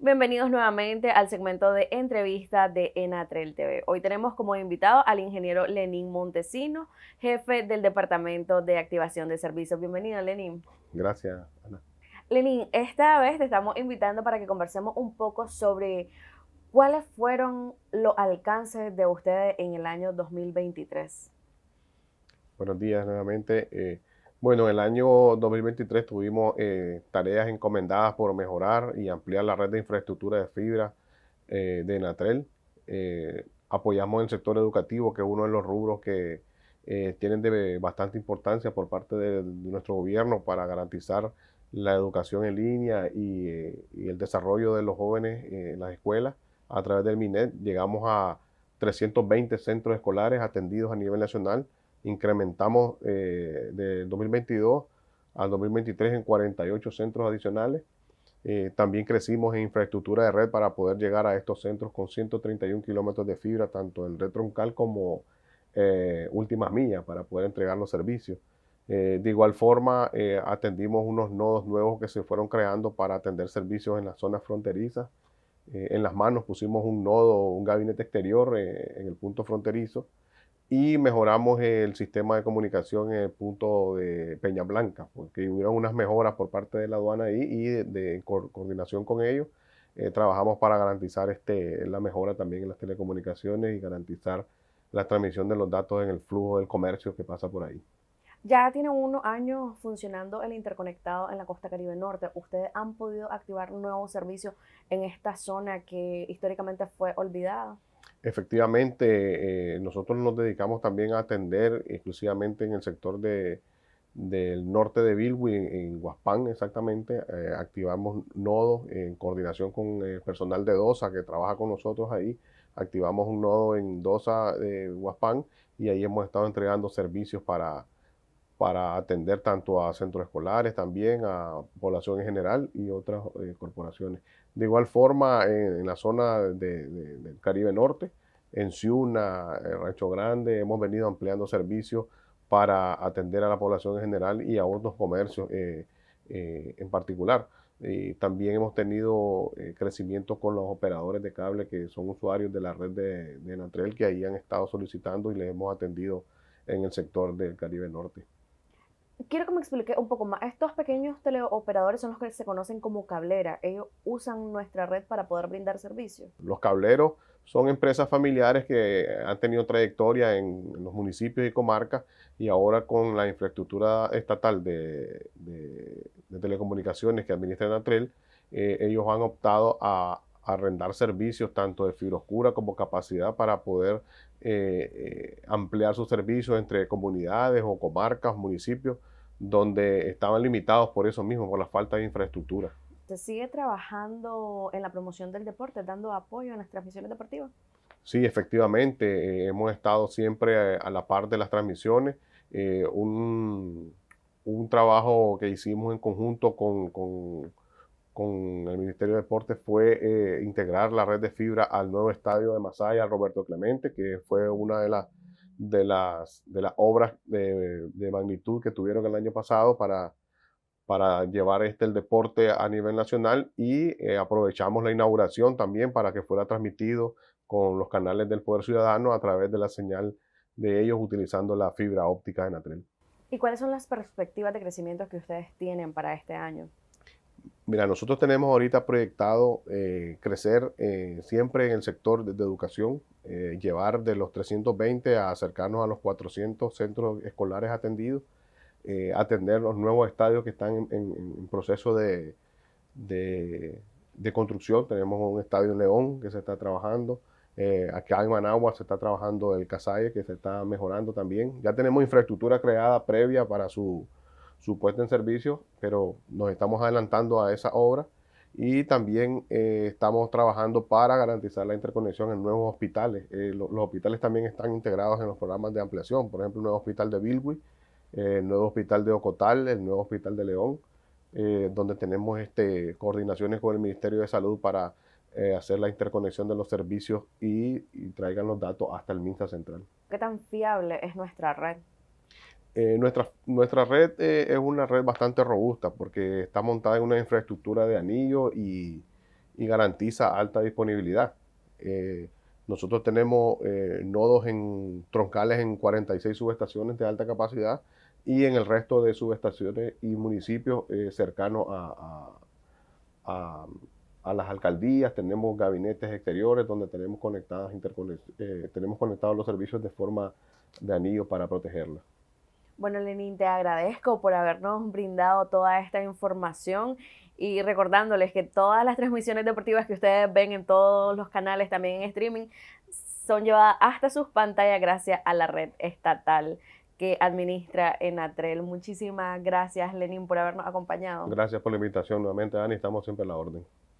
Bienvenidos nuevamente al segmento de entrevista de Enatrel TV. Hoy tenemos como invitado al ingeniero Lenín Montesino, jefe del Departamento de Activación de Servicios. Bienvenido, Lenín. Gracias, Ana. Lenín, esta vez te estamos invitando para que conversemos un poco sobre cuáles fueron los alcances de ustedes en el año 2023. Buenos días nuevamente. Eh, bueno, en el año 2023 tuvimos eh, tareas encomendadas por mejorar y ampliar la red de infraestructura de fibra eh, de Natrel. Eh, apoyamos el sector educativo, que es uno de los rubros que tienen de bastante importancia por parte de, nuestro gobierno para garantizar la educación en línea y, y el desarrollo de los jóvenes en las escuelas. A través del MINET llegamos a 320 centros escolares atendidos a nivel nacional incrementamos eh, del 2022 al 2023 en 48 centros adicionales. Eh, también crecimos en infraestructura de red para poder llegar a estos centros con 131 kilómetros de fibra, tanto en red troncal como eh, últimas millas, para poder entregar los servicios. Eh, de igual forma, atendimos unos nodos nuevos que se fueron creando para atender servicios en las zonas fronterizas. en las manos pusimos un nodo, un gabinete exterior en el punto fronterizo y mejoramos el sistema de comunicación en el punto de Peña Blanca, porque hubieron unas mejoras por parte de la aduana ahí y de, coordinación con ellos. Eh, trabajamos para garantizar este, la mejora también en las telecomunicaciones y garantizar la transmisión de los datos en el flujo del comercio que pasa por ahí. Ya tiene unos años funcionando el interconectado en la costa caribe norte. Ustedes han podido activar nuevos servicios en esta zona que históricamente fue olvidada. Efectivamente, eh, nosotros nos dedicamos también a atender exclusivamente en el sector de, del norte de Bilwi, en, Guaspán exactamente. Eh, activamos nodos en coordinación con el personal de DOSA que trabaja con nosotros ahí. Activamos un nodo en DOSA de y ahí hemos estado entregando servicios para, para atender tanto a centros escolares, también a población en general y otras eh, corporaciones. De igual forma, en, la zona del Caribe Norte, en Ciuna, en eh, Rancho Grande, hemos venido ampliando servicios para atender a la población en general y a otros comercios eh, en particular. también hemos tenido crecimiento con los operadores de cable que son usuarios de la red de, de que ahí han estado solicitando y les hemos atendido en el sector del Caribe Norte quiero que me explique un poco más. Estos pequeños teleoperadores son los que se conocen como cableras. Ellos usan nuestra red para poder brindar servicios. Los cableros son empresas familiares que han tenido trayectoria en, los municipios y comarcas y ahora con la infraestructura estatal de, telecomunicaciones que administra Natrel, eh, ellos han optado a arrendar servicios tanto de fibra oscura como capacidad para poder eh, eh, ampliar sus servicios entre comunidades o comarcas, municipios, donde estaban limitados por eso mismo, por la falta de infraestructura. ¿Se sigue trabajando en la promoción del deporte, dando apoyo en las transmisiones deportivas? Sí, efectivamente, eh, hemos estado siempre a, la par de las transmisiones. Un, trabajo que hicimos en conjunto con con el Ministerio de Deportes fue eh, integrar la red de fibra al nuevo estadio de Masaya, Roberto Clemente, que fue una de, de, las, de las obras de, magnitud que tuvieron el año pasado para, para llevar este el deporte a nivel nacional y eh, aprovechamos la inauguración también para que fuera transmitido con los canales del Poder Ciudadano a través de la señal de ellos utilizando la fibra óptica de Natrel. ¿Y cuáles son las perspectivas de crecimiento que ustedes tienen para este año? Mira, nosotros tenemos ahorita proyectado eh, crecer eh, siempre en el sector de, educación, eh, llevar de los 320 a acercarnos a los 400 centros escolares atendidos, atender los nuevos estadios que están en, proceso de, de, construcción. Tenemos un estadio en León que se está trabajando, acá en Managua se está trabajando el Casalle que se está mejorando también. Ya tenemos infraestructura creada previa para su, su puesta en servicio, pero nos estamos adelantando a esa obra y también eh, estamos trabajando para garantizar la interconexión en nuevos hospitales. Eh, los hospitales también están integrados en los programas de ampliación, por ejemplo, el nuevo hospital de Bilwi, eh, el nuevo hospital de Ocotal, el nuevo hospital de León, donde tenemos este, coordinaciones con el Ministerio de Salud para hacer la interconexión de los servicios y, y traigan los datos hasta el MINSA central. ¿Qué tan fiable es nuestra red? Eh, nuestra, nuestra red eh, es una red bastante robusta porque está montada en una infraestructura de anillo y, garantiza alta disponibilidad. Eh, nosotros tenemos nodos en troncales en 46 subestaciones de alta capacidad y en el resto de subestaciones y municipios cercanos a, las alcaldías. Tenemos gabinetes exteriores donde tenemos, conectadas tenemos conectados los servicios de forma de anillo para protegerla. Bueno, Lenín, te agradezco por habernos brindado toda esta información y recordándoles que todas las transmisiones deportivas que ustedes ven en todos los canales, también en streaming, son llevadas hasta sus pantallas gracias a la red estatal que administra Enatrel. Muchísimas gracias, Lenin, por habernos acompañado. Gracias por la invitación nuevamente, Dani. Estamos siempre en la orden.